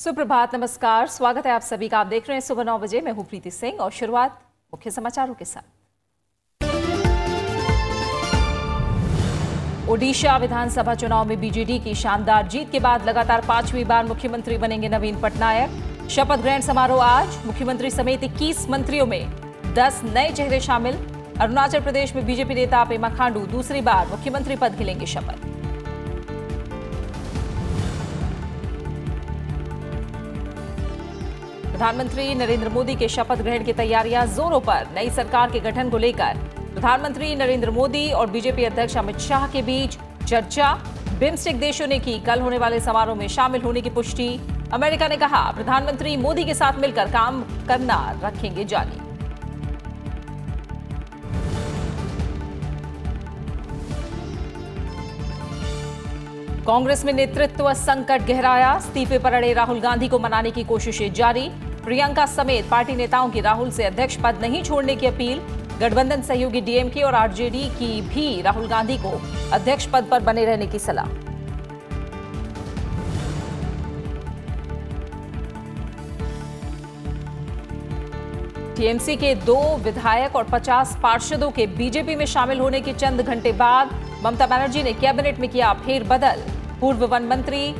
सुप्रभात नमस्कार स्वागत है आप सभी का आप देख रहे हैं सुबह नौ बजे मैं हूं प्रीति सिंह और शुरुआत मुख्य समाचारों के साथ ओडिशा विधानसभा चुनाव में बीजेडी की शानदार जीत के बाद लगातार पांचवी बार मुख्यमंत्री बनेंगे नवीन पटनायक शपथ ग्रहण समारोह आज मुख्यमंत्री समेत इक्कीस मंत्रियों में दस नए चेहरे शामिल अरुणाचल प्रदेश में बीजेपी नेता पेमा खांडू दूसरी बार मुख्यमंत्री पद की लेंगे शपथ प्रधानमंत्री नरेंद्र मोदी के शपथ ग्रहण की तैयारियां जोरों पर नई सरकार के गठन को लेकर प्रधानमंत्री नरेंद्र मोदी और बीजेपी अध्यक्ष अमित शाह के बीच चर्चा बिम्स्टेक देशों ने की कल होने वाले समारोह में शामिल होने की पुष्टि अमेरिका ने कहा प्रधानमंत्री मोदी के साथ मिलकर काम करना रखेंगे जारी कांग्रेस में नेतृत्व संकट गहराया इस्तीफे पर अड़े राहुल गांधी को मनाने की कोशिशें जारी प्रियंका समेत पार्टी नेताओं की राहुल से अध्यक्ष पद नहीं छोड़ने की अपील गठबंधन सहयोगी डीएमके और आरजेडी की भी राहुल गांधी को अध्यक्ष पद पर बने रहने की सलाह टीएमसी के दो विधायक और 50 पार्षदों के बीजेपी में शामिल होने के चंद घंटे बाद ममता बनर्जी ने कैबिनेट में किया फेर बदल पूर्व वन मंत्री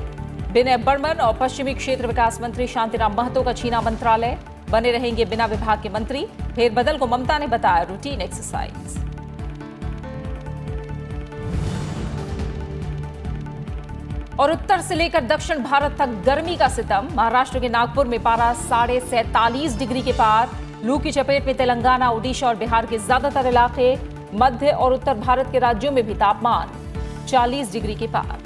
विनय बर्मन और पश्चिमी क्षेत्र विकास मंत्री शांतिराम महतो का छीना मंत्रालय बने रहेंगे बिना विभाग के मंत्री फेरबदल को ममता ने बताया रूटीन एक्सरसाइज और उत्तर से लेकर दक्षिण भारत तक गर्मी का सितम महाराष्ट्र के नागपुर में पारा साढ़े सैतालीस डिग्री के पार लू की चपेट में तेलंगाना ओडिशा और बिहार के ज्यादातर इलाके मध्य और उत्तर भारत के राज्यों में भी तापमान 40 डिग्री के पार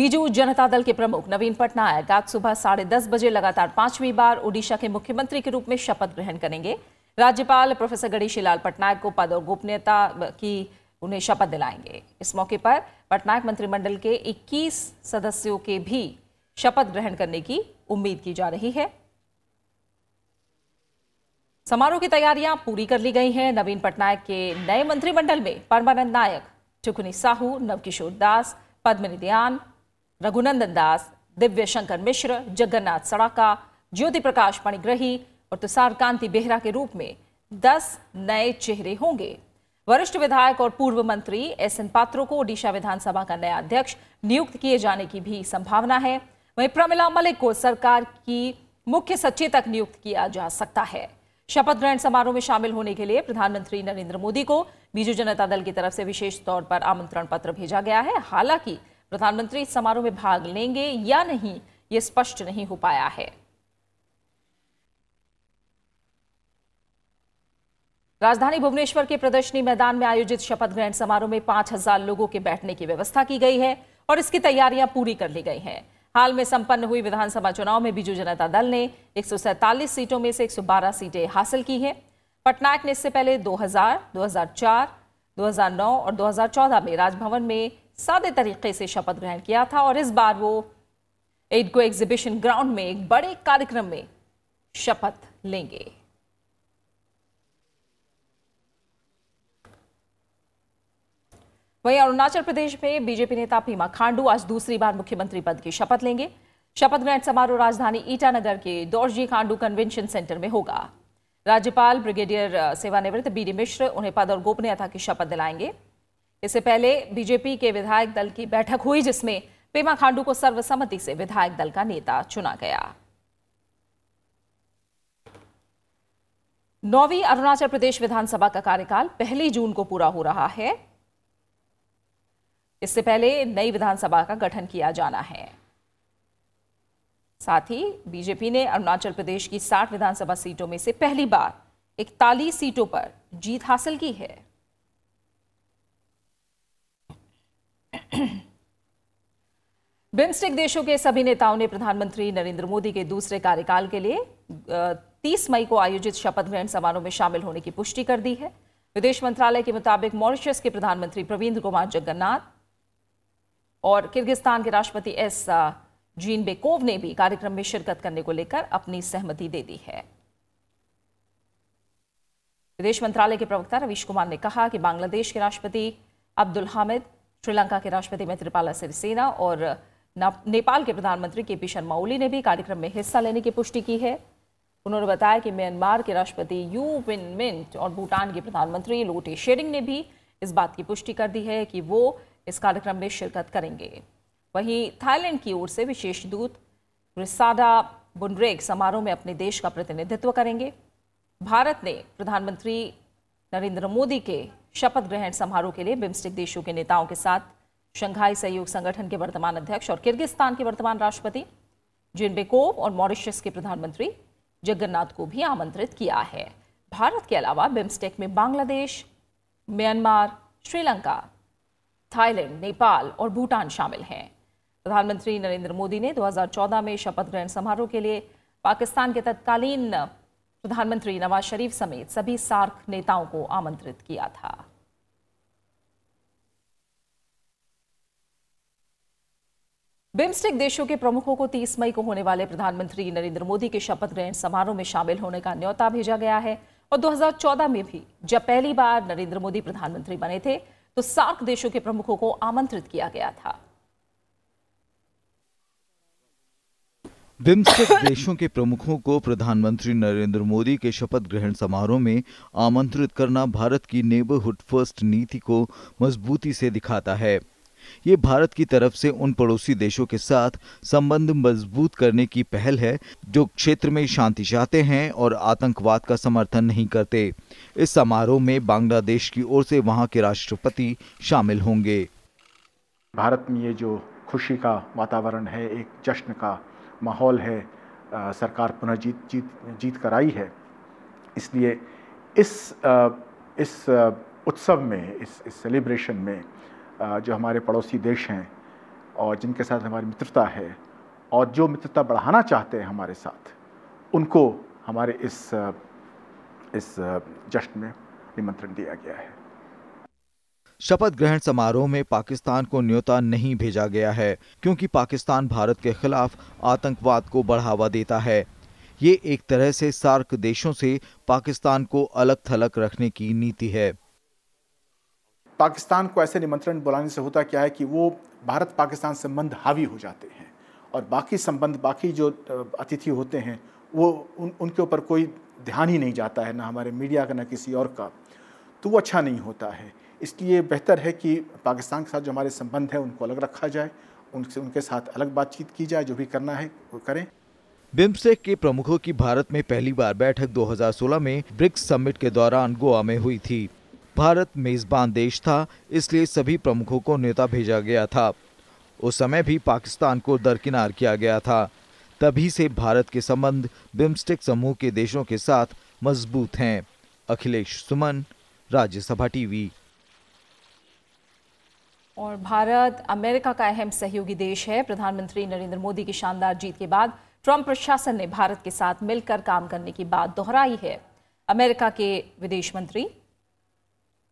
बीजू जनता दल के प्रमुख नवीन पटनायक आज सुबह साढ़े दस बजे लगातार पांचवी बार ओडिशा के मुख्यमंत्री के रूप में शपथ ग्रहण करेंगे राज्यपाल प्रोफेसर गणेशी लाल पटनायक को पद और गोपनीयता की उन्हें शपथ दिलाएंगे इस मौके पर पटनायक मंत्रिमंडल के 21 सदस्यों के भी शपथ ग्रहण करने की उम्मीद की जा रही है समारोह की तैयारियां पूरी कर ली गई हैं नवीन पटनायक के नए मंत्रिमंडल में परमानंद नायक चुकुनी साहू नवकिशोर दास पद्मनिधियान रघुनंदन दास दिव्य शंकर मिश्र जगन्नाथ सड़ाका ज्योति प्रकाश पणिग्रही और तुषार कांति बेहरा के रूप में दस नए चेहरे होंगे वरिष्ठ विधायक और पूर्व मंत्री एस एन पात्रो को ओडिशा विधानसभा का नया अध्यक्ष नियुक्त किए जाने की भी संभावना है वहीं प्रमिला मलिक को सरकार की मुख्य सचेतक नियुक्त किया जा सकता है शपथ ग्रहण समारोह में शामिल होने के लिए प्रधानमंत्री नरेंद्र मोदी को बीजू जनता दल की तरफ से विशेष तौर पर आमंत्रण पत्र भेजा गया है हालांकि प्रधानमंत्री इस समारोह में भाग लेंगे या नहीं ये स्पष्ट नहीं हो पाया है राजधानी भुवनेश्वर के प्रदर्शनी मैदान में आयोजित शपथ ग्रहण समारोह में पांच हजार लोगों के बैठने की व्यवस्था की गई है और इसकी तैयारियां पूरी कर ली गई हैं हाल में संपन्न हुई विधानसभा चुनाव में बीजू जनता दल ने एक सीटों में से 112 सीटें हासिल की हैं पटनायक ने इससे पहले 2000, 2004, 2009 और 2014 में राजभवन में सादे तरीके से शपथ ग्रहण किया था और इस बार वो एडगो एग्जीबिशन ग्राउंड में एक बड़े कार्यक्रम में शपथ लेंगे वहीं अरुणाचल प्रदेश में बीजेपी नेता पीमा खांडू आज दूसरी बार मुख्यमंत्री पद की शपथ लेंगे शपथ ग्रहण समारोह राजधानी ईटानगर के दौरजी खांडू कन्वेंशन सेंटर में होगा राज्यपाल ब्रिगेडियर सेवानिवृत्त बी डी मिश्र उन्हें पद और गोपनीयता की शपथ दिलाएंगे इससे पहले बीजेपी के विधायक दल की बैठक हुई जिसमें पेमा खांडू को सर्वसम्मति से विधायक दल का नेता चुना गया नौवीं अरुणाचल प्रदेश विधानसभा का कार्यकाल पहली जून को पूरा हो रहा है इससे पहले नई विधानसभा का गठन किया जाना है साथ ही बीजेपी ने अरुणाचल प्रदेश की 60 विधानसभा सीटों में से पहली बार इकतालीस सीटों पर जीत हासिल की है बिम्स्टेक देशों के सभी नेताओं ने प्रधानमंत्री नरेंद्र मोदी के दूसरे कार्यकाल के लिए 30 मई को आयोजित शपथ ग्रहण समारोह में शामिल होने की पुष्टि कर दी है विदेश मंत्रालय के मुताबिक मॉरिशस के प्रधानमंत्री प्रवीण कुमार जगन्नाथ और किर्गिस्तान के राष्ट्रपति एस बेकोव ने भी कार्यक्रम में शिरकत करने को लेकर अपनी सहमति दे दी है विदेश मंत्रालय के प्रवक्ता रवीश कुमार ने कहा कि बांग्लादेश के राष्ट्रपति अब्दुल हामिद श्रीलंका के राष्ट्रपति मैत्रीपाल सिरिसेना और नेपाल के प्रधानमंत्री के पी शर्मा ओली ने भी कार्यक्रम में हिस्सा लेने की पुष्टि की है उन्होंने बताया कि म्यांमार के राष्ट्रपति यू विन मिंट और भूटान के प्रधानमंत्री लोटे शेरिंग ने भी इस बात की पुष्टि कर दी है कि वो इस कार्यक्रम में शिरकत करेंगे वहीं थाईलैंड की ओर से विशेष दूत रिसाडा बुनरेग समारोह में अपने देश का प्रतिनिधित्व करेंगे भारत ने प्रधानमंत्री नरेंद्र मोदी के शपथ ग्रहण समारोह के लिए बिम्स्टेक देशों के नेताओं के साथ शंघाई सहयोग संगठन के वर्तमान अध्यक्ष और किर्गिस्तान के वर्तमान राष्ट्रपति जिनबेकोव और मॉरिशस के प्रधानमंत्री जगन्नाथ को भी आमंत्रित किया है भारत के अलावा बिम्स्टेक में बांग्लादेश म्यांमार श्रीलंका थाईलैंड नेपाल और भूटान शामिल हैं प्रधानमंत्री नरेंद्र मोदी ने 2014 में शपथ ग्रहण समारोह के लिए पाकिस्तान के तत्कालीन प्रधानमंत्री नवाज शरीफ समेत सभी सार्क नेताओं को आमंत्रित किया था बिम्स्टेक देशों के प्रमुखों को 30 मई को होने वाले प्रधानमंत्री नरेंद्र मोदी के शपथ ग्रहण समारोह में शामिल होने का न्योता भेजा गया है और 2014 में भी जब पहली बार नरेंद्र मोदी प्रधानमंत्री बने थे तो सार्क देशों के प्रमुखों को आमंत्रित किया गया था बिम्स्टेक देशों के प्रमुखों को प्रधानमंत्री नरेंद्र मोदी के शपथ ग्रहण समारोह में आमंत्रित करना भारत की नेबरहुड फर्स्ट नीति को मजबूती से दिखाता है ये भारत की तरफ से उन पड़ोसी देशों के साथ संबंध मजबूत करने की पहल है जो क्षेत्र में शांति चाहते हैं और आतंकवाद का समर्थन नहीं करते इस समारोह में बांग्लादेश की ओर से वहां के राष्ट्रपति शामिल होंगे भारत में ये जो खुशी का वातावरण है एक जश्न का माहौल है आ, सरकार पुनः जीत जीत जीत कर आई है इसलिए इस आ, इस आ, उत्सव में इस इस सेलिब्रेशन में जो हमारे पड़ोसी देश हैं और जिनके साथ हमारी मित्रता है और जो मित्रता बढ़ाना चाहते हैं हमारे साथ उनको हमारे इस इस जश्न में निमंत्रण दिया गया है शपथ ग्रहण समारोह में पाकिस्तान को न्योता नहीं भेजा गया है क्योंकि पाकिस्तान भारत के खिलाफ आतंकवाद को बढ़ावा देता है ये एक तरह से सार्क देशों से पाकिस्तान को अलग थलग रखने की नीति है पाकिस्तान को ऐसे निमंत्रण बुलाने से होता क्या है कि वो भारत पाकिस्तान संबंध हावी हो जाते हैं और बाकी संबंध बाकी जो अतिथि होते हैं वो उन उनके ऊपर कोई ध्यान ही नहीं जाता है ना हमारे मीडिया का ना किसी और का तो वो अच्छा नहीं होता है इसलिए बेहतर है कि पाकिस्तान के साथ जो हमारे संबंध है उनको अलग रखा जाए उनसे उनके साथ अलग बातचीत की जाए जो भी करना है वो करें बिम्सटेक के प्रमुखों की भारत में पहली बार बैठक 2016 में ब्रिक्स समिट के दौरान गोवा में हुई थी भारत मेज़बान देश था इसलिए सभी प्रमुखों को नेता भेजा गया था उस समय भी पाकिस्तान को दरकिनार किया गया था तभी से भारत के संबंध बिम्स्टेक समूह के देशों के साथ मजबूत हैं अखिलेश सुमन राज्यसभा टीवी और भारत अमेरिका का अहम सहयोगी देश है प्रधानमंत्री नरेंद्र मोदी की शानदार जीत के बाद ट्रंप प्रशासन ने भारत के साथ मिलकर काम करने की बात दोहराई है अमेरिका के विदेश मंत्री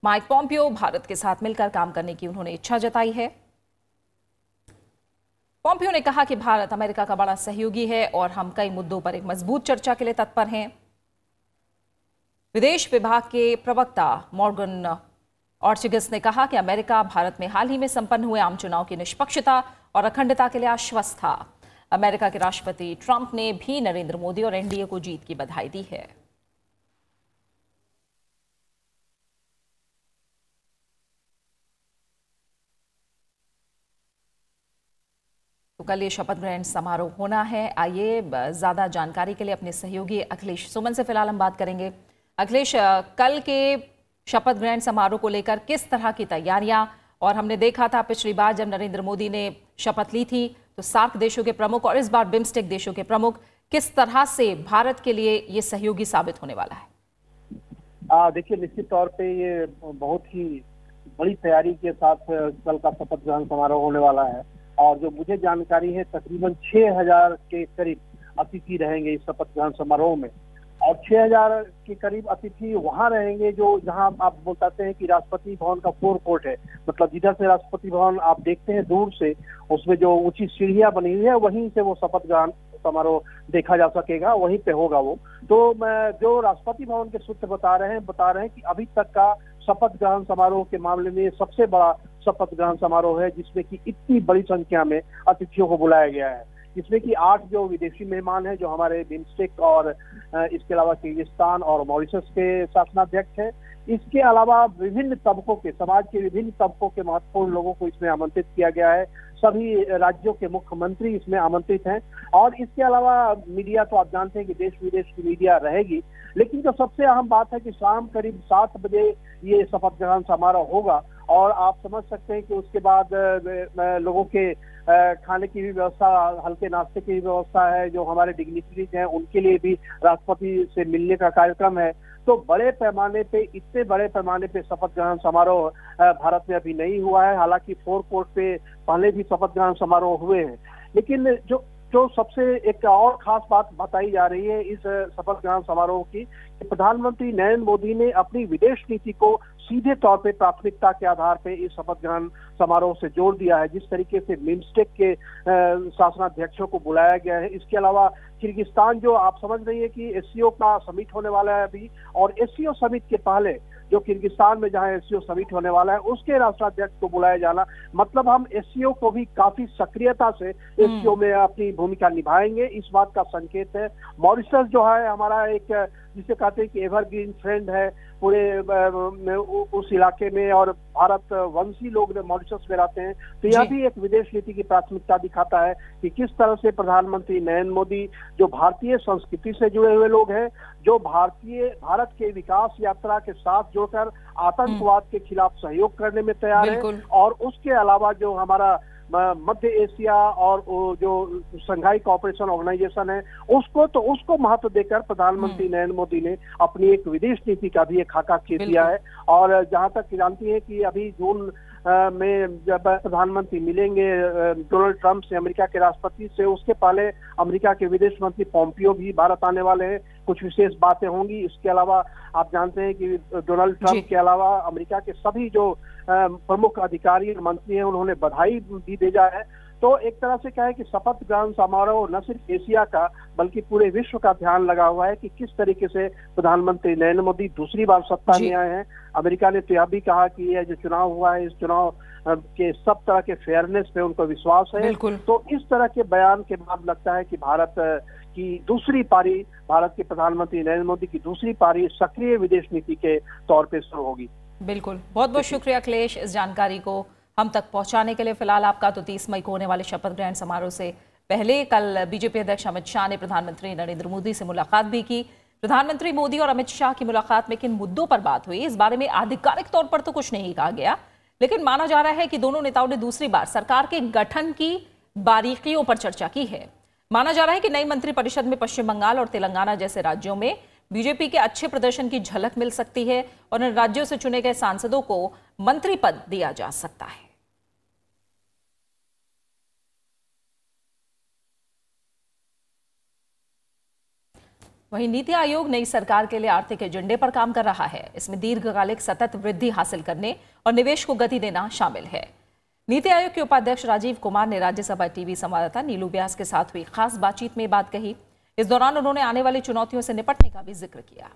माइक पॉम्पियो भारत के साथ मिलकर काम करने की उन्होंने इच्छा जताई है पॉम्पियो ने कहा कि भारत अमेरिका का बड़ा सहयोगी है और हम कई मुद्दों पर एक मजबूत चर्चा के लिए तत्पर हैं विदेश विभाग के प्रवक्ता मॉर्गन ऑर्चिगस ने कहा कि अमेरिका भारत में हाल ही में संपन्न हुए आम चुनाव की निष्पक्षता और अखंडता के लिए आश्वस्त था अमेरिका के राष्ट्रपति ट्रंप ने भी नरेंद्र मोदी और एनडीए को जीत की बधाई दी है कल ये शपथ ग्रहण समारोह होना है आइए ज़्यादा जानकारी के लिए अपने सहयोगी अखिलेश सुमन से फिलहाल हम बात करेंगे अखिलेश कल के शपथ ग्रहण समारोह को लेकर किस तरह की तैयारियां और हमने देखा था पिछली बार जब नरेंद्र मोदी ने शपथ ली थी तो सार्क देशों के प्रमुख और इस बार बिम्स्टेक देशों के प्रमुख किस तरह से भारत के लिए ये सहयोगी साबित होने वाला है देखिए निश्चित तौर पे ये बहुत ही बड़ी तैयारी के साथ कल का शपथ ग्रहण समारोह होने वाला है और जो मुझे जानकारी है तकरीबन 6000 के करीब अतिथि रहेंगे इस शपथ ग्रहण समारोह में और 6000 के करीब अतिथि वहाँ रहेंगे जो जहाँ आप बताते हैं कि राष्ट्रपति भवन का फोर कोर्ट है मतलब जिधर से राष्ट्रपति भवन आप देखते हैं दूर से उसमें जो ऊंची सीढ़िया बनी हुई है वहीं से वो शपथ ग्रहण समारोह देखा जा सकेगा वहीं पे होगा वो तो मैं जो राष्ट्रपति भवन के सूत्र बता रहे हैं बता रहे हैं कि अभी तक का शपथ ग्रहण समारोह के मामले में सबसे बड़ा शपथ ग्रहण समारोह है जिसमें कि इतनी बड़ी संख्या में अतिथियों को बुलाया गया है जिसमें कि आठ जो विदेशी मेहमान है जो हमारे बिम्स्टेक और इसके अलावा किर्गिस्तान और मॉरिशस के शासनाध्यक्ष है इसके अलावा विभिन्न तबकों के समाज के विभिन्न तबकों के महत्वपूर्ण लोगों को इसमें आमंत्रित किया गया है सभी राज्यों के मुख्यमंत्री इसमें आमंत्रित हैं और इसके अलावा मीडिया तो आप जानते हैं कि देश विदेश की मीडिया रहेगी लेकिन जो सबसे अहम बात है कि शाम करीब सात बजे ये शपथ ग्रहण समारोह होगा और आप समझ सकते हैं कि उसके बाद लोगों के खाने की भी व्यवस्था हल्के नाश्ते की भी व्यवस्था है जो हमारे डिग्निटरीज हैं उनके लिए भी राष्ट्रपति से मिलने का कार्यक्रम है तो बड़े पैमाने पे इतने बड़े पैमाने पे शपथ ग्रहण समारोह भारत में अभी नहीं हुआ है हालांकि फोर कोर्ट पे पहले भी शपथ ग्रहण समारोह हुए हैं लेकिन जो जो सबसे एक और खास बात बताई जा रही है इस शपथ ग्रहण समारोह की कि प्रधानमंत्री नरेंद्र मोदी ने अपनी विदेश नीति को सीधे तौर पे प्राथमिकता के आधार पे इस शपथ ग्रहण समारोह से जोड़ दिया है जिस तरीके से मिमस्टेक के शासनाध्यक्षों को बुलाया गया है इसके अलावा किर्गिस्तान जो आप समझ रही है कि एससीओ का समिट होने वाला है अभी और एससीओ समिट के पहले जो किर्गिस्तान में जहां एससीओ समिट होने वाला है उसके राष्ट्राध्यक्ष को बुलाया जाना मतलब हम एससीओ को भी काफी सक्रियता से हम्म। एससीओ में अपनी भूमिका निभाएंगे इस बात का संकेत है मॉरिशस जो है हमारा एक जिसे कहते हैं कि एवरग्रीन फ्रेंड है पूरे उस इलाके में और भारत वंशी लोग मॉरिशस में रहते हैं तो यह भी एक विदेश नीति की प्राथमिकता दिखाता है कि किस तरह से प्रधानमंत्री नरेंद्र मोदी जो भारतीय संस्कृति से जुड़े हुए लोग हैं जो भारतीय भारत के विकास यात्रा के साथ जोड़कर आतंकवाद हम्म। के खिलाफ सहयोग करने में तैयार है और उसके अलावा जो हमारा मध्य एशिया और जो संघाई कॉपरेशन ऑर्गेनाइजेशन है उसको तो उसको महत्व देकर प्रधानमंत्री हम्म। नरेंद्र मोदी ने अपनी एक विदेश नीति का भी एक खाका खींच दिया है और जहां तक जानती है कि अभी जून में जब प्रधानमंत्री मिलेंगे डोनाल्ड ट्रंप से अमेरिका के राष्ट्रपति से उसके पहले अमेरिका के विदेश मंत्री पोम्पियो भी भारत आने वाले हैं कुछ विशेष बातें होंगी इसके अलावा आप जानते हैं कि डोनाल्ड ट्रंप के अलावा अमेरिका के सभी जो प्रमुख अधिकारी मंत्री हैं उन्होंने बधाई भी भेजा है तो एक तरह से क्या है कि शपथ ग्रहण समारोह न सिर्फ एशिया का बल्कि पूरे विश्व का ध्यान लगा हुआ है कि किस तरीके से प्रधानमंत्री नरेंद्र मोदी दूसरी बार सत्ता में आए हैं अमेरिका ने तो यह भी कहा कि यह जो चुनाव हुआ है इस चुनाव के सब तरह के फेयरनेस पे उनको विश्वास है तो इस तरह के बयान के बाद लगता है कि भारत की दूसरी पारी भारत के प्रधानमंत्री नरेंद्र मोदी की दूसरी पारी सक्रिय विदेश नीति के तौर पर शुरू होगी बिल्कुल बहुत बहुत शुक्रिया क्लेश इस जानकारी को हम तक पहुंचाने के लिए फिलहाल आपका तो तीस मई को होने वाले शपथ ग्रहण समारोह से पहले कल बीजेपी अध्यक्ष अमित शाह ने प्रधानमंत्री नरेंद्र मोदी से मुलाकात भी की प्रधानमंत्री मोदी और अमित शाह की मुलाकात में किन मुद्दों पर बात हुई इस बारे में आधिकारिक तौर पर तो कुछ नहीं कहा गया लेकिन माना जा रहा है कि दोनों नेताओं ने दूसरी बार सरकार के गठन की बारीकियों पर चर्चा की है माना जा रहा है कि नई मंत्रिपरिषद में पश्चिम बंगाल और तेलंगाना जैसे राज्यों में बीजेपी के अच्छे प्रदर्शन की झलक मिल सकती है और इन राज्यों से चुने गए सांसदों को मंत्री पद दिया जा सकता है वहीं नीति आयोग नई सरकार के लिए आर्थिक एजेंडे पर काम कर रहा है इसमें दीर्घकालिक सतत वृद्धि हासिल करने और निवेश को गति देना शामिल है नीति आयोग के उपाध्यक्ष राजीव कुमार ने राज्यसभा टीवी संवाददाता नीलू ब्यास के साथ हुई खास बातचीत में बात कही इस दौरान उन्होंने आने वाली चुनौतियों से निपटने का भी जिक्र किया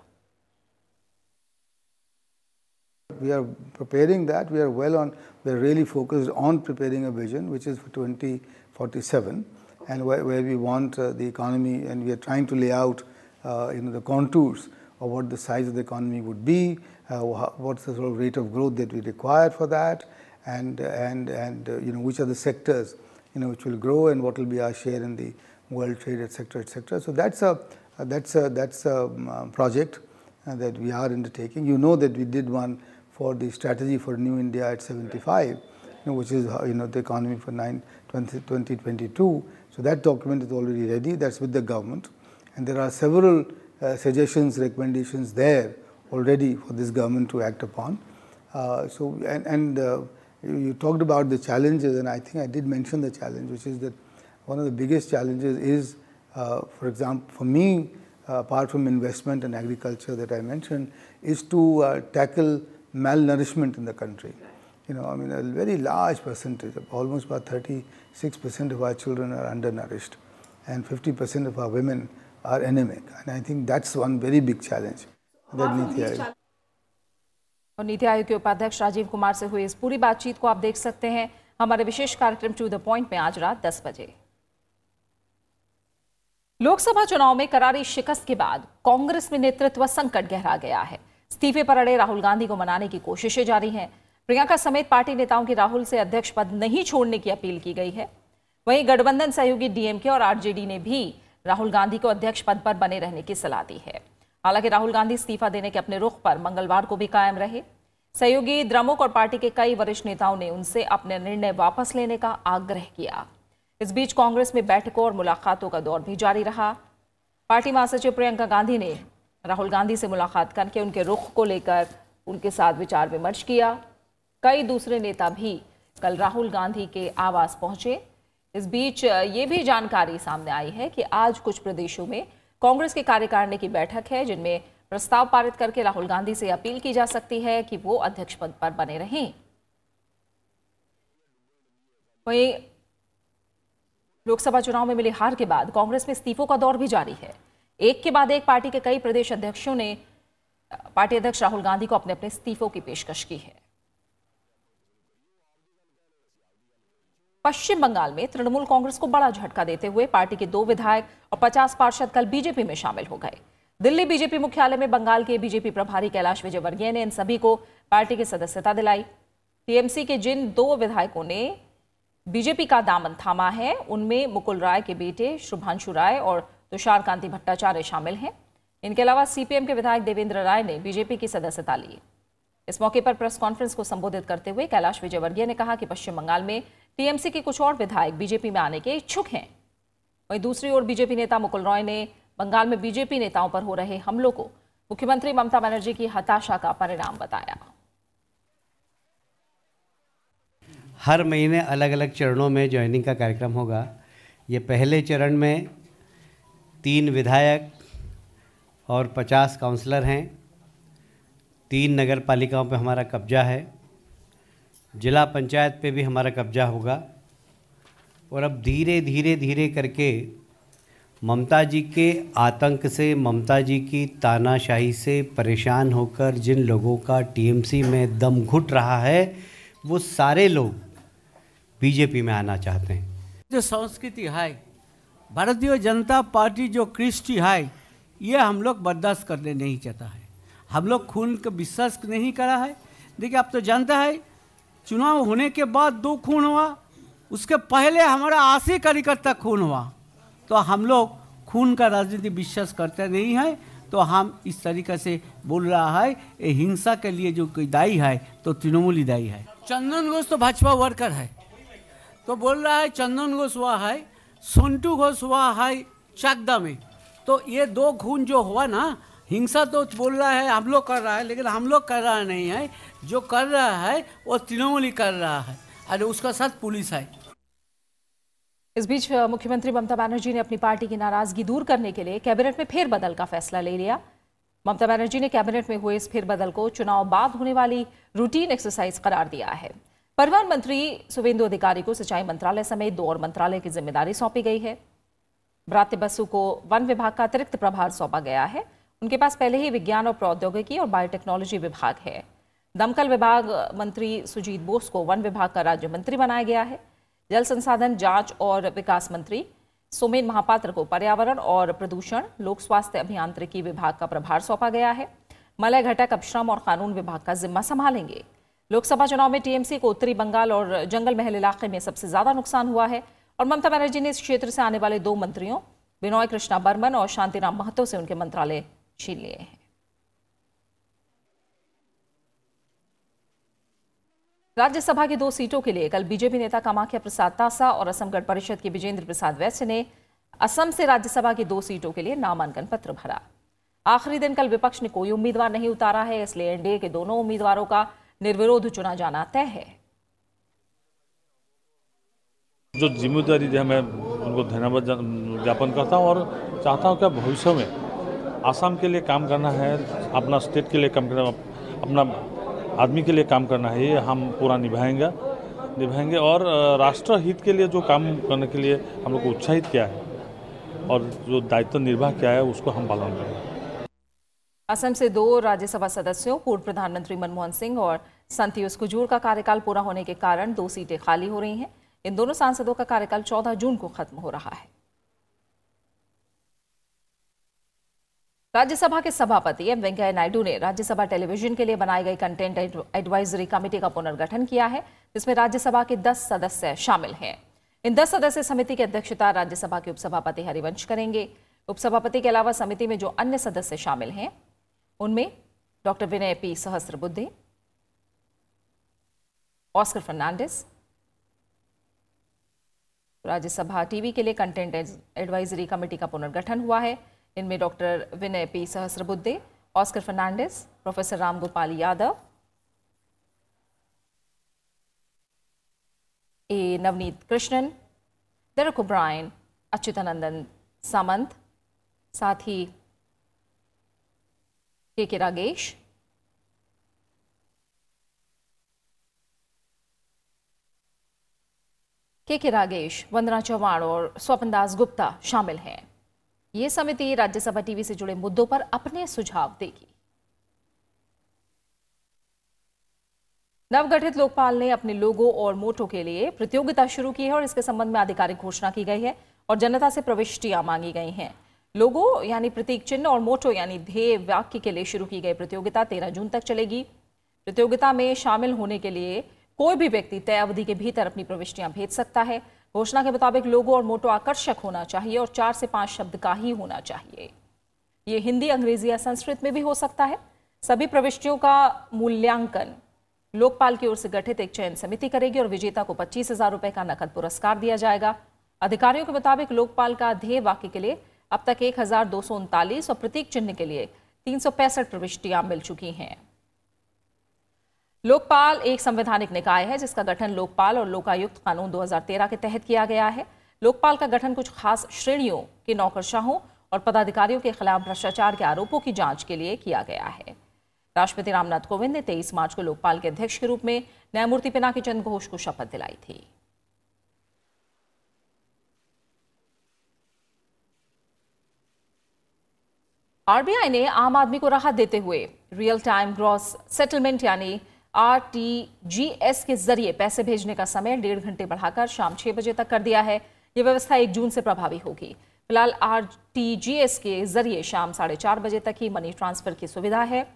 we are preparing that. We are well on, we are really focused on preparing a vision which is for 2047 and where, where we want uh, the economy and we are trying to lay out uh, Uh, you know the contours of what the size of the economy would be, uh, what's the sort of rate of growth that we require for that, and and and uh, you know which are the sectors you know which will grow and what will be our share in the world trade, etc., etc. So that's a that's a that's a um, project that we are undertaking. You know that we did one for the strategy for New India at 75, you know, which is you know the economy for 9 20, 2022. So that document is already ready. That's with the government. And there are several uh, suggestions, recommendations there already for this government to act upon. Uh, so, and, and uh, you, you, talked about the challenges, and I think I did mention the challenge, which is that one of the biggest challenges is, uh, for example, for me, uh, apart from investment and agriculture that I mentioned, is to uh, tackle malnourishment in the country. You know, I mean, a very large percentage, almost about 36% of our children are undernourished, and 50% of our women are anemic. And I think that's one very big challenge that हाँ, Niti Aayog. niti aayog ke upadhyaksh rajiv kumar se hui is puri baat cheet ko aap dekh sakte hain हमारे विशेष कार्यक्रम to the point में आज रात 10 बजे लोकसभा चुनाव में करारी शिकस्त के बाद कांग्रेस में नेतृत्व संकट गहरा गया है इस्तीफे पर अड़े राहुल गांधी को मनाने की कोशिशें जारी हैं प्रियंका समेत पार्टी नेताओं की राहुल से अध्यक्ष पद नहीं छोड़ने की अपील की गई है वहीं गठबंधन सहयोगी डीएमके और आरजेडी ने भी राहुल गांधी को अध्यक्ष पद पर बने रहने की सलाह दी है हालांकि राहुल गांधी इस्तीफा देने के अपने रुख पर मंगलवार को भी कायम रहे सहयोगी द्रमुक और पार्टी के कई वरिष्ठ नेताओं ने उनसे अपने निर्णय वापस लेने का आग्रह किया इस बीच कांग्रेस में बैठकों और मुलाकातों का दौर भी जारी रहा पार्टी महासचिव प्रियंका गांधी ने राहुल गांधी से मुलाकात करके उनके रुख को लेकर उनके साथ विचार विमर्श किया कई दूसरे नेता भी कल राहुल गांधी के आवास पहुंचे इस बीच ये भी जानकारी सामने आई है कि आज कुछ प्रदेशों में कांग्रेस के कार्यकारिणी की बैठक है जिनमें प्रस्ताव पारित करके राहुल गांधी से अपील की जा सकती है कि वो अध्यक्ष पद पर बने रहें वहीं लोकसभा चुनाव में मिली हार के बाद कांग्रेस में इस्तीफों का दौर भी जारी है एक के बाद एक पार्टी के कई प्रदेश अध्यक्षों ने पार्टी अध्यक्ष राहुल गांधी को अपने अपने इस्तीफों की पेशकश की है पश्चिम बंगाल में तृणमूल कांग्रेस को बड़ा झटका देते हुए पार्टी के दो विधायक और 50 पार्षद कल बीजेपी में शामिल हो गए दिल्ली बीजेपी मुख्यालय में बंगाल के बीजेपी प्रभारी कैलाश विजयवर्गीय ने इन सभी को पार्टी की सदस्यता दिलाई टीएमसी के जिन दो विधायकों ने बीजेपी का दामन थामा है उनमें मुकुल राय के बेटे शुभांशु राय और तुषार कांति भट्टाचार्य शामिल हैं इनके अलावा सीपीएम के विधायक देवेंद्र राय ने बीजेपी की सदस्यता ली इस मौके पर प्रेस कॉन्फ्रेंस को संबोधित करते हुए कैलाश विजयवर्गीय ने कहा कि पश्चिम बंगाल में टीएमसी के कुछ और विधायक बीजेपी में आने के इच्छुक हैं वहीं दूसरी ओर बीजेपी नेता मुकुल रॉय ने बंगाल में बीजेपी नेताओं पर हो रहे हमलों को मुख्यमंत्री ममता बनर्जी की हताशा का परिणाम बताया हर महीने अलग अलग चरणों में ज्वाइनिंग का कार्यक्रम होगा ये पहले चरण में तीन विधायक और 50 काउंसलर हैं तीन नगर पालिकाओं पर हमारा कब्जा है जिला पंचायत पे भी हमारा कब्जा होगा और अब धीरे धीरे धीरे करके ममता जी के आतंक से ममता जी की तानाशाही से परेशान होकर जिन लोगों का टीएमसी में दम घुट रहा है वो सारे लोग बीजेपी में आना चाहते हैं जो संस्कृति है भारतीय जनता पार्टी जो कृष्टि है ये हम लोग बर्दाश्त करने नहीं चाहता है हम लोग खून का विश्वास नहीं करा है देखिए आप तो जानता है चुनाव होने के बाद दो खून हुआ उसके पहले हमारा आशी कार्यकर्ता खून हुआ तो हम लोग खून का राजनीति विश्वास करते नहीं है तो हम इस तरीके से बोल रहा है ये हिंसा के लिए जो कोई दाई है तो तृणमूल ही दाई है चंदन घोष तो भाजपा वर्कर है तो बोल रहा है चंदन घोष हुआ है सोनटू घोष हुआ है चाकदा में तो ये दो खून जो हुआ ना हिंसा तो बोल रहा है हम लोग कर रहा है लेकिन हम लोग कर रहा नहीं है जो कर रहा है वो तृणमूल ही कर रहा है अरे उसका साथ पुलिस है इस बीच मुख्यमंत्री ममता बनर्जी ने अपनी पार्टी की नाराजगी दूर करने के लिए कैबिनेट में फिर बदल का फैसला ले लिया ममता बनर्जी ने कैबिनेट में हुए इस बदल को चुनाव बाद होने वाली रूटीन एक्सरसाइज करार दिया है परिवहन मंत्री सुवेंदु अधिकारी को सिंचाई मंत्रालय समेत दो और मंत्रालय की जिम्मेदारी सौंपी गई है ब्राते बसु को वन विभाग का अतिरिक्त प्रभार सौंपा गया है उनके पास पहले ही विज्ञान और प्रौद्योगिकी और बायोटेक्नोलॉजी विभाग है दमकल विभाग मंत्री सुजीत बोस को वन विभाग का राज्य मंत्री बनाया गया है जल संसाधन जांच और विकास मंत्री सुमेन महापात्र को पर्यावरण और प्रदूषण लोक स्वास्थ्य अभियांत्रिकी विभाग का प्रभार सौंपा गया है मलय घटक अब श्रम और कानून विभाग का जिम्मा संभालेंगे लोकसभा चुनाव में टीएमसी को उत्तरी बंगाल और जंगल महल इलाके में सबसे ज्यादा नुकसान हुआ है और ममता बनर्जी ने इस क्षेत्र से आने वाले दो मंत्रियों विनोय कृष्णा बर्मन और शांतिराम महतो से उनके मंत्रालय छीन लिए हैं राज्यसभा की दो सीटों के लिए कल बीजेपी नेता कामाख्या प्रसाद तासा और गण परिषद के विजेंद्र प्रसाद वैश्य ने असम से राज्यसभा की दो सीटों के लिए नामांकन पत्र भरा आखिरी दिन कल विपक्ष ने कोई उम्मीदवार नहीं उतारा है इसलिए एनडीए के दोनों उम्मीदवारों का निर्विरोध चुना जाना तय है जो जिम्मेदारी दी मैं उनको धन्यवाद ज्ञापन करता हूँ और चाहता हूँ कि भविष्य में आसाम के लिए काम करना है अपना स्टेट के लिए काम करना अपना आदमी के लिए काम करना है ये हम पूरा निभाएंगे निभाएंगे और राष्ट्र हित के लिए जो काम करने के लिए हम लोग को उत्साहित किया है और जो दायित्व निर्वाह किया है उसको हम पालन करेंगे असम से दो राज्यसभा सदस्यों पूर्व प्रधानमंत्री मनमोहन सिंह और संतोष कुजूर का कार्यकाल पूरा होने के कारण दो सीटें खाली हो रही हैं इन दोनों सांसदों का कार्यकाल 14 जून को खत्म हो रहा है राज्यसभा के सभापति एम वेंकैया नायडू ने राज्यसभा टेलीविजन के लिए बनाई गई कंटेंट एडवाइजरी कमेटी का पुनर्गठन किया है जिसमें राज्यसभा के 10 सदस्य शामिल हैं इन 10 सदस्य समिति की अध्यक्षता राज्यसभा के उपसभापति हरिवंश करेंगे उपसभापति के अलावा समिति में जो अन्य सदस्य शामिल हैं उनमें doctor Vinay P Buddhi Oscar Fernandes Rajya Sabha TV के लिए कंटेंट एडवाइजरी कमेटी का पुनर्गठन हुआ है इनमें doctor Vinay P Sahasrabuddhe Oscar Fernandes professor Ram Gopal Yadav A Navaneeth Krishnan Derek O'Brien Achuthanandan सामंत साथ ही के के रागेश के के रागेश वंदना चौहान और स्वपनदास गुप्ता शामिल हैं ये समिति राज्यसभा टीवी से जुड़े मुद्दों पर अपने सुझाव देगी नवगठित लोकपाल ने अपने लोगों और मोटो के लिए प्रतियोगिता शुरू की है और इसके संबंध में आधिकारिक घोषणा की गई है और जनता से प्रविष्टियां मांगी गई हैं लोगो यानी प्रतीक चिन्ह और मोटो यानी ध्येय वाक्य के लिए शुरू की गई प्रतियोगिता तेरह जून तक चलेगी प्रतियोगिता में शामिल होने के लिए कोई भी व्यक्ति तय अवधि के भीतर अपनी प्रविष्टियां भेज सकता है घोषणा के मुताबिक लोगो और मोटो आकर्षक होना चाहिए और चार से पांच शब्द का ही होना चाहिए ये हिंदी अंग्रेजी या संस्कृत में भी हो सकता है सभी प्रविष्टियों का मूल्यांकन लोकपाल की ओर से गठित एक चयन समिति करेगी और विजेता को पच्चीस हजार रुपए का नकद पुरस्कार दिया जाएगा अधिकारियों के मुताबिक लोकपाल का ध्येय वाक्य के लिए अब तक एक और प्रतीक चिन्ह के लिए तीन प्रविष्टियां मिल चुकी हैं लोकपाल एक संवैधानिक निकाय है जिसका गठन लोकपाल और लोकायुक्त कानून 2013 के तहत किया गया है लोकपाल का गठन कुछ खास श्रेणियों के नौकरशाहों और पदाधिकारियों के खिलाफ भ्रष्टाचार के आरोपों की जांच के लिए किया गया है राष्ट्रपति रामनाथ कोविंद ने 23 मार्च को लोकपाल के अध्यक्ष के रूप में न्यायमूर्ति पिनाकी चंद घोष को शपथ दिलाई थी आरबीआई ने आम आदमी को राहत देते हुए रियल टाइम ग्रॉस सेटलमेंट यानी आरटीजीएस के जरिए पैसे भेजने का समय डेढ़ घंटे बढ़ाकर शाम छह बजे तक कर दिया है यह व्यवस्था एक जून से प्रभावी होगी फिलहाल आरटीजीएस के जरिए शाम साढ़े चार बजे तक ही मनी ट्रांसफर की सुविधा है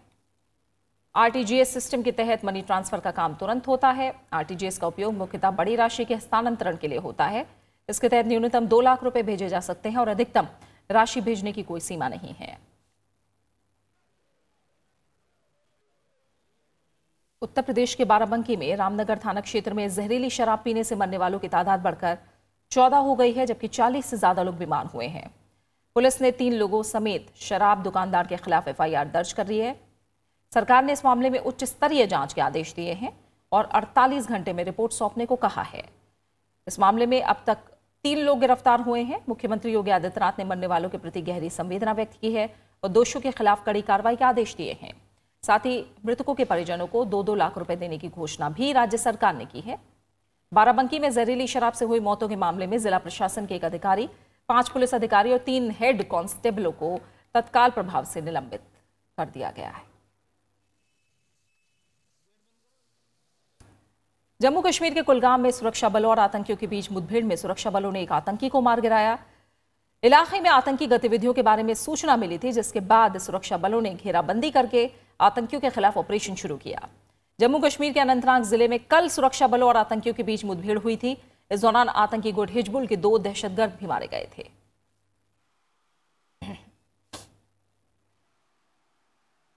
आरटीजीएस सिस्टम के तहत मनी ट्रांसफर का काम तुरंत होता है आरटीजीएस का उपयोग मुख्यतः बड़ी राशि के हस्तांतरण के लिए होता है इसके तहत न्यूनतम दो लाख रुपए भेजे जा सकते हैं और अधिकतम राशि भेजने की कोई सीमा नहीं है उत्तर प्रदेश के बाराबंकी में रामनगर थाना क्षेत्र में जहरीली शराब पीने से मरने वालों की तादाद बढ़कर चौदह हो गई है जबकि चालीस से ज्यादा लोग बीमार हुए हैं पुलिस ने तीन लोगों समेत शराब दुकानदार के खिलाफ एफ दर्ज कर ली है सरकार ने इस मामले में उच्च स्तरीय जांच के आदेश दिए हैं और 48 घंटे में रिपोर्ट सौंपने को कहा है इस मामले में अब तक तीन लोग गिरफ्तार हुए हैं मुख्यमंत्री योगी आदित्यनाथ ने मरने वालों के प्रति गहरी संवेदना व्यक्त की है और दोषियों के खिलाफ कड़ी कार्रवाई के आदेश दिए हैं साथ ही मृतकों के परिजनों को दो दो लाख रुपए देने की घोषणा भी राज्य सरकार ने की है बाराबंकी में जहरीली शराब से हुई मौतों के मामले में जिला प्रशासन के एक अधिकारी पांच पुलिस अधिकारी और तीन हेड कांस्टेबलों को तत्काल प्रभाव से निलंबित कर दिया गया है जम्मू कश्मीर के कुलगाम में सुरक्षा बलों और आतंकियों के बीच मुठभेड़ में सुरक्षा बलों ने एक आतंकी को मार गिराया इलाके में आतंकी गतिविधियों के बारे में सूचना मिली थी जिसके बाद सुरक्षा बलों ने घेराबंदी करके आतंकियों के खिलाफ ऑपरेशन शुरू किया जम्मू कश्मीर के अनंतनाग जिले में कल सुरक्षा बलों और आतंकियों के बीच मुठभेड़ हुई थी इस दौरान आतंकी गुट हिजबुल के दो दहशतगर्द भी मारे गए थे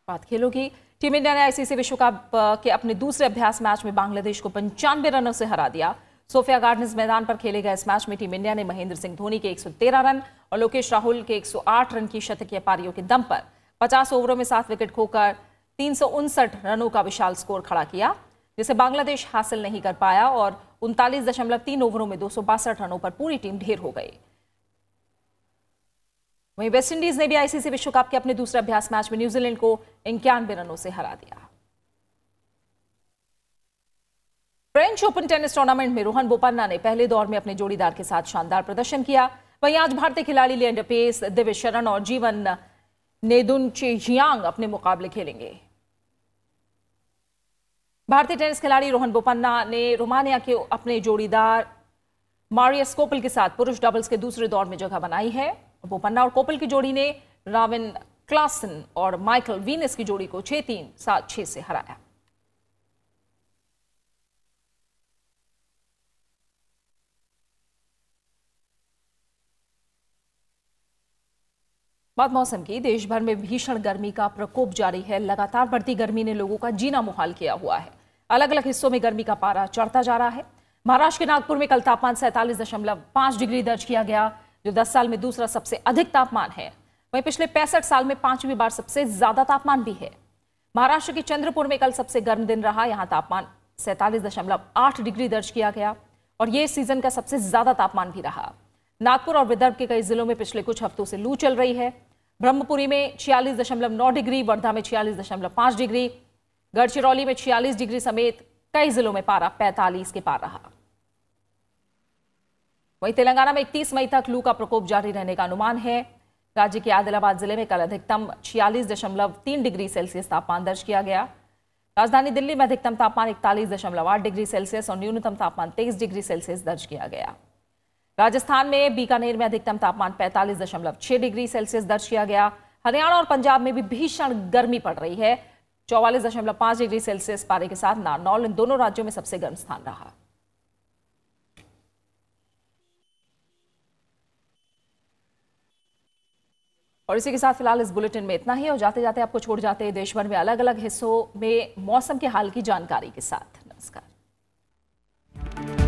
बात खेलों की टीम इंडिया ने आईसीसी विश्व कप के अपने दूसरे अभ्यास मैच में बांग्लादेश को पंचानवे रनों से हरा दिया सोफिया गार्डन्स मैदान पर खेले गए इस मैच में टीम इंडिया ने महेंद्र सिंह धोनी के 113 रन और लोकेश राहुल के 108 रन की शतकीय पारियों के दम पर 50 ओवरों में सात विकेट खोकर तीन रनों का विशाल स्कोर खड़ा किया जिसे बांग्लादेश हासिल नहीं कर पाया और उनतालीस ओवरों में दो रनों पर पूरी टीम ढेर हो गई वहीं वेस्टइंडीज ने भी आईसीसी विश्व कप के अपने दूसरे अभ्यास मैच में न्यूजीलैंड को इक्यानवे रनों से हरा दिया फ्रेंच ओपन टेनिस टूर्नामेंट में रोहन बोपन्ना ने पहले दौर में अपने जोड़ीदार के साथ शानदार प्रदर्शन किया वहीं आज भारतीय खिलाड़ी लियंडर पेस दिव्य शरण और जीवन नेदुन चेजियांग अपने मुकाबले खेलेंगे भारतीय टेनिस खिलाड़ी रोहन बोपन्ना ने रोमानिया के अपने जोड़ीदार मारियस कोपल के साथ पुरुष डबल्स के दूसरे दौर में जगह बनाई है बोपन्ना और कोपल की जोड़ी ने राविन क्लासन और माइकल वीनस की जोड़ी को छह तीन सात छह से हराया बाद मौसम की देश भर में भीषण गर्मी का प्रकोप जारी है लगातार बढ़ती गर्मी ने लोगों का जीना मुहाल किया हुआ है अलग अलग हिस्सों में गर्मी का पारा चढ़ता जा रहा है महाराष्ट्र के नागपुर में कल तापमान सैंतालीस दशमलव पांच डिग्री दर्ज किया गया जो दस साल में दूसरा सबसे अधिक तापमान है वहीं पिछले पैंसठ साल में पांचवीं बार सबसे ज्यादा तापमान भी है महाराष्ट्र के चंद्रपुर में कल सबसे गर्म दिन रहा यहाँ तापमान सैंतालीस दशमलव आठ डिग्री दर्ज किया गया और ये सीजन का सबसे ज्यादा तापमान भी रहा नागपुर और विदर्भ के कई जिलों में पिछले कुछ हफ्तों से लू चल रही है ब्रह्मपुरी में छियालीस दशमलव नौ डिग्री वर्धा में छियालीस दशमलव पांच डिग्री गढ़चिरौली में छियालीस डिग्री समेत कई जिलों में पारा पैंतालीस के पार रहा वहीं तेलंगाना में इकतीस मई तक लू का प्रकोप जारी रहने का अनुमान है राज्य के आदिलाबाद जिले में कल अधिकतम छियालीस दशमलव तीन डिग्री सेल्सियस तापमान दर्ज किया गया राजधानी दिल्ली में अधिकतम तापमान इकतालीस दशमलव आठ डिग्री सेल्सियस और न्यूनतम तापमान तेईस डिग्री सेल्सियस दर्ज किया गया राजस्थान में बीकानेर में अधिकतम तापमान पैंतालीस दशमलव छह डिग्री सेल्सियस दर्ज किया गया हरियाणा और पंजाब में भी भीषण गर्मी पड़ रही है चौवालीस दशमलव पांच डिग्री सेल्सियस पारे के साथ नारनौल इन दोनों राज्यों में सबसे गर्म स्थान रहा और इसी के साथ फिलहाल इस बुलेटिन में इतना ही और जाते जाते आपको छोड़ जाते हैं देशभर में अलग अलग हिस्सों में मौसम के हाल की जानकारी के साथ नमस्कार